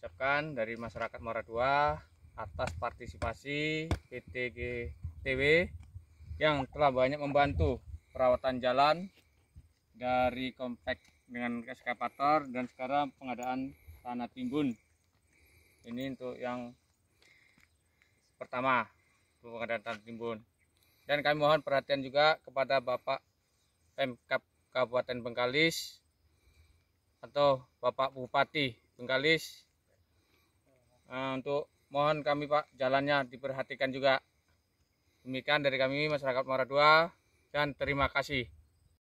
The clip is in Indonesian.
ucapkan dari masyarakat Muara Dua atas partisipasi PT GTW yang telah banyak membantu perawatan jalan dari compact dengan eskavator dan sekarang pengadaan tanah timbun. Ini untuk yang pertama, pengadaan tanah timbun. Dan kami mohon perhatian juga kepada Bapak Pemkap Kabupaten Bengkalis atau Bapak Bupati Bengkalis Nah, untuk mohon kami Pak jalannya diperhatikan juga demikian dari kami masyarakat Muara dua dan terima kasih